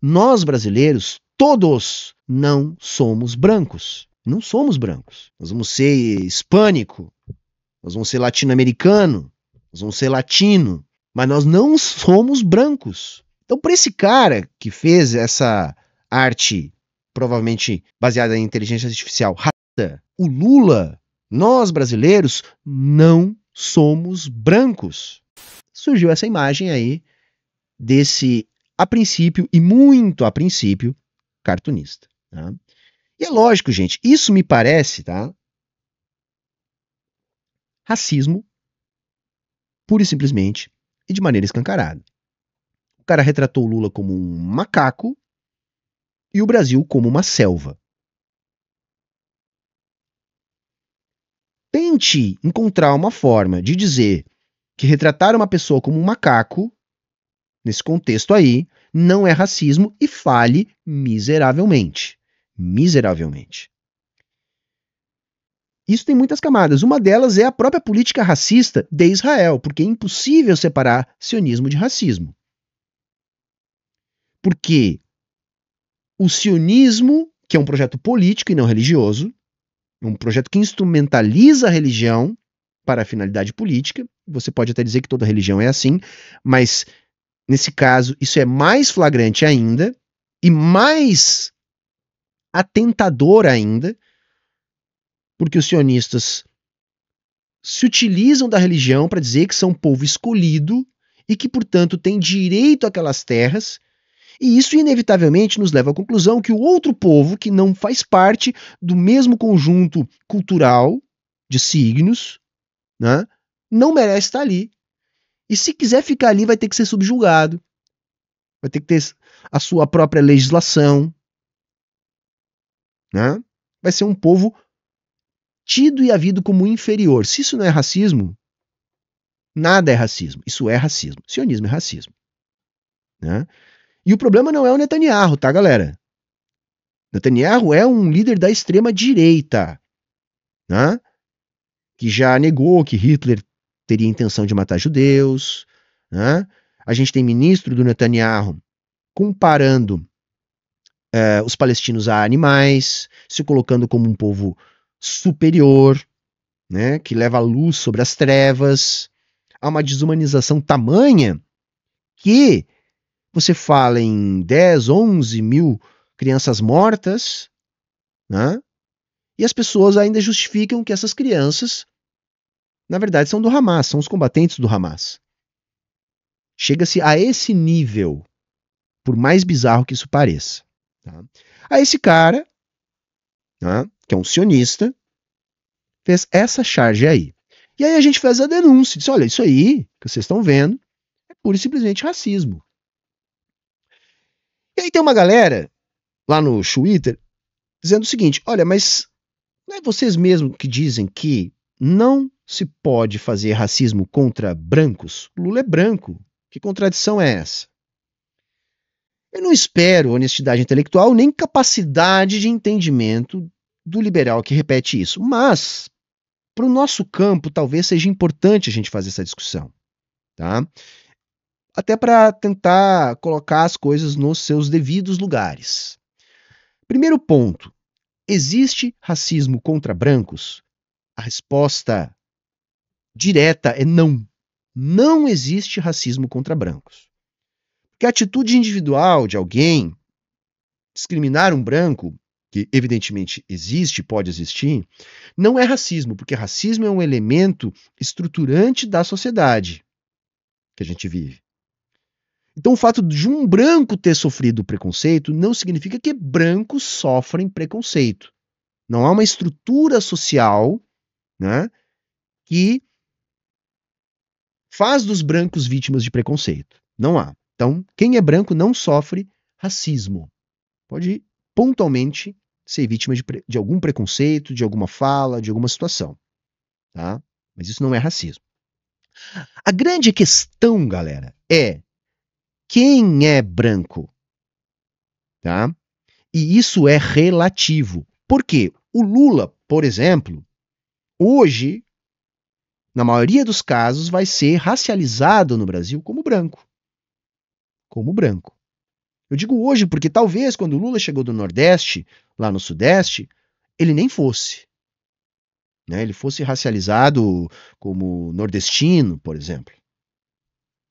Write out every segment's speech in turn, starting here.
Nós brasileiros, todos, não somos brancos. Não somos brancos. Nós vamos ser hispânico, nós vamos ser latino-americano, nós vamos ser latino, mas nós não somos brancos. Então, para esse cara que fez essa arte, provavelmente baseada em inteligência artificial, rata, o Lula, nós brasileiros não somos brancos. Surgiu essa imagem aí desse a princípio, e muito a princípio, cartunista. Tá? E é lógico, gente, isso me parece, tá? Racismo, pura e simplesmente, e de maneira escancarada. O cara retratou o Lula como um macaco e o Brasil como uma selva. Tente encontrar uma forma de dizer que retratar uma pessoa como um macaco nesse contexto aí, não é racismo e fale miseravelmente. Miseravelmente. Isso tem muitas camadas. Uma delas é a própria política racista de Israel, porque é impossível separar sionismo de racismo. Porque o sionismo, que é um projeto político e não religioso, um projeto que instrumentaliza a religião para a finalidade política, você pode até dizer que toda religião é assim, mas Nesse caso, isso é mais flagrante ainda e mais atentador ainda, porque os sionistas se utilizam da religião para dizer que são povo escolhido e que, portanto, têm direito àquelas terras. E isso, inevitavelmente, nos leva à conclusão que o outro povo, que não faz parte do mesmo conjunto cultural de signos, né, não merece estar ali e se quiser ficar ali, vai ter que ser subjugado. Vai ter que ter a sua própria legislação. Né? Vai ser um povo tido e havido como inferior. Se isso não é racismo, nada é racismo. Isso é racismo. Sionismo é racismo. Né? E o problema não é o Netanyahu, tá, galera? Netanyahu é um líder da extrema direita, né? que já negou que Hitler teria intenção de matar judeus. Né? A gente tem ministro do Netanyahu comparando é, os palestinos a animais, se colocando como um povo superior, né, que leva a luz sobre as trevas. Há uma desumanização tamanha que você fala em 10, 11 mil crianças mortas, né? E as pessoas ainda justificam que essas crianças na verdade, são do Hamas, são os combatentes do Hamas. Chega-se a esse nível, por mais bizarro que isso pareça. Tá? A esse cara, né, que é um sionista, fez essa charge aí. E aí a gente fez a denúncia, disse, olha, isso aí que vocês estão vendo é pura e simplesmente racismo. E aí tem uma galera lá no Twitter dizendo o seguinte, olha, mas não é vocês mesmos que dizem que não se pode fazer racismo contra brancos, Lula é branco. Que contradição é essa? Eu não espero honestidade intelectual nem capacidade de entendimento do liberal que repete isso, mas para o nosso campo talvez seja importante a gente fazer essa discussão, tá? Até para tentar colocar as coisas nos seus devidos lugares. Primeiro ponto: existe racismo contra brancos? A resposta direta é não. Não existe racismo contra brancos. Porque a atitude individual de alguém discriminar um branco, que evidentemente existe, pode existir, não é racismo, porque racismo é um elemento estruturante da sociedade que a gente vive. Então, o fato de um branco ter sofrido preconceito não significa que brancos sofrem preconceito. Não há uma estrutura social né, que faz dos brancos vítimas de preconceito. Não há. Então, quem é branco não sofre racismo. Pode pontualmente ser vítima de, de algum preconceito, de alguma fala, de alguma situação. Tá? Mas isso não é racismo. A grande questão, galera, é quem é branco? Tá? E isso é relativo. Por quê? O Lula, por exemplo, hoje na maioria dos casos, vai ser racializado no Brasil como branco. Como branco. Eu digo hoje porque talvez quando o Lula chegou do Nordeste, lá no Sudeste, ele nem fosse. Né? Ele fosse racializado como nordestino, por exemplo.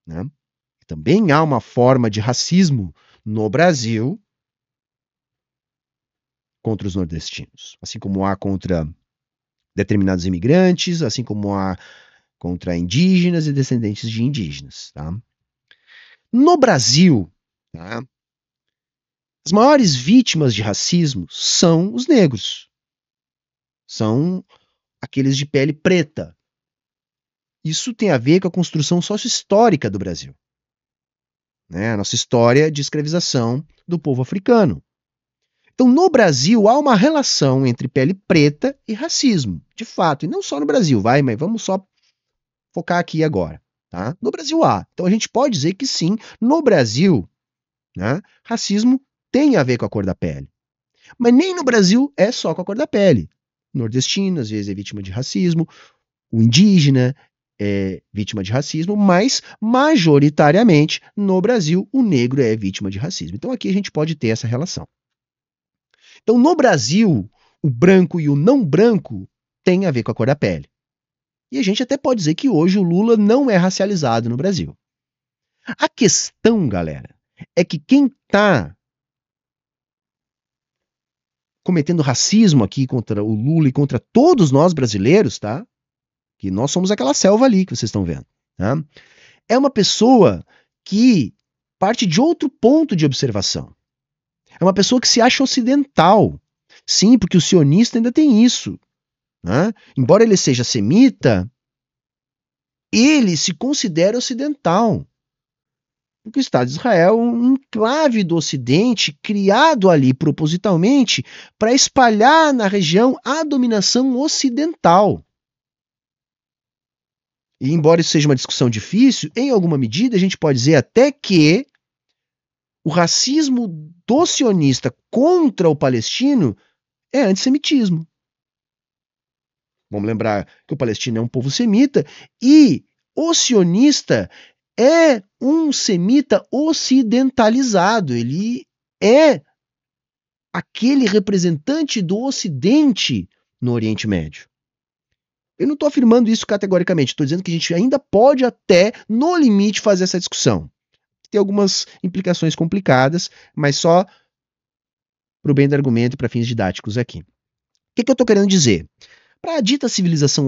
Né? Também há uma forma de racismo no Brasil contra os nordestinos, assim como há contra determinados imigrantes, assim como a contra indígenas e descendentes de indígenas. Tá? No Brasil, tá? as maiores vítimas de racismo são os negros, são aqueles de pele preta. Isso tem a ver com a construção sócio-histórica do Brasil. Né? A nossa história de escravização do povo africano. Então, no Brasil, há uma relação entre pele preta e racismo, de fato. E não só no Brasil, vai, mas vamos só focar aqui agora. Tá? No Brasil há. Então, a gente pode dizer que sim, no Brasil, né, racismo tem a ver com a cor da pele. Mas nem no Brasil é só com a cor da pele. O nordestino, às vezes, é vítima de racismo. O indígena é vítima de racismo, mas majoritariamente no Brasil o negro é vítima de racismo. Então aqui a gente pode ter essa relação. Então, no Brasil, o branco e o não branco têm a ver com a cor da pele. E a gente até pode dizer que hoje o Lula não é racializado no Brasil. A questão, galera, é que quem está cometendo racismo aqui contra o Lula e contra todos nós brasileiros, tá? Que nós somos aquela selva ali que vocês estão vendo. Tá? É uma pessoa que parte de outro ponto de observação. É uma pessoa que se acha ocidental. Sim, porque o sionista ainda tem isso. Né? Embora ele seja semita, ele se considera ocidental. Porque o Estado de Israel é um enclave do Ocidente criado ali propositalmente para espalhar na região a dominação ocidental. E embora isso seja uma discussão difícil, em alguma medida a gente pode dizer até que o racismo do sionista contra o palestino é antissemitismo. Vamos lembrar que o palestino é um povo semita e o sionista é um semita ocidentalizado. Ele é aquele representante do Ocidente no Oriente Médio. Eu não estou afirmando isso categoricamente, estou dizendo que a gente ainda pode até, no limite, fazer essa discussão tem algumas implicações complicadas, mas só para o bem do argumento e para fins didáticos aqui. O que, que eu estou querendo dizer? Para a dita civilização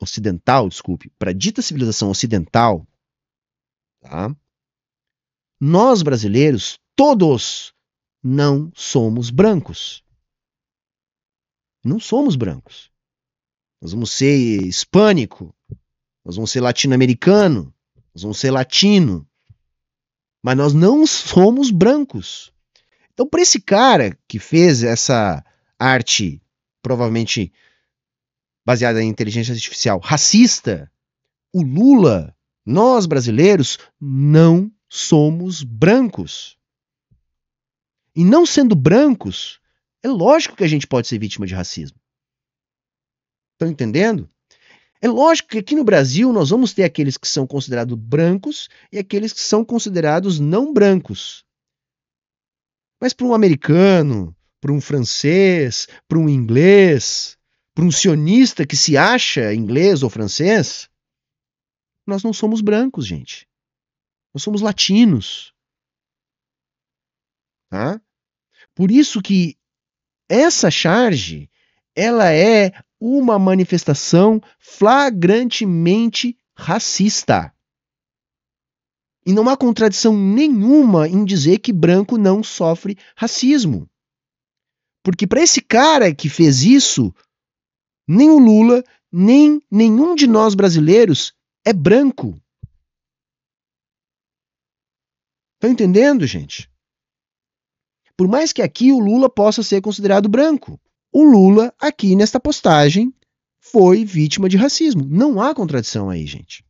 ocidental, desculpe, para a dita civilização ocidental, tá? nós brasileiros, todos, não somos brancos. Não somos brancos. Nós vamos ser hispânico, nós vamos ser latino-americano, nós vamos ser latino, mas nós não somos brancos. Então, para esse cara que fez essa arte, provavelmente baseada em inteligência artificial, racista, o Lula, nós brasileiros, não somos brancos. E não sendo brancos, é lógico que a gente pode ser vítima de racismo. Estão entendendo? É lógico que aqui no Brasil nós vamos ter aqueles que são considerados brancos e aqueles que são considerados não brancos. Mas para um americano, para um francês, para um inglês, para um sionista que se acha inglês ou francês, nós não somos brancos, gente. Nós somos latinos. Tá? Por isso que essa charge, ela é uma manifestação flagrantemente racista. E não há contradição nenhuma em dizer que branco não sofre racismo. Porque para esse cara que fez isso, nem o Lula, nem nenhum de nós brasileiros é branco. Estão tá entendendo, gente? Por mais que aqui o Lula possa ser considerado branco o Lula, aqui nesta postagem, foi vítima de racismo. Não há contradição aí, gente.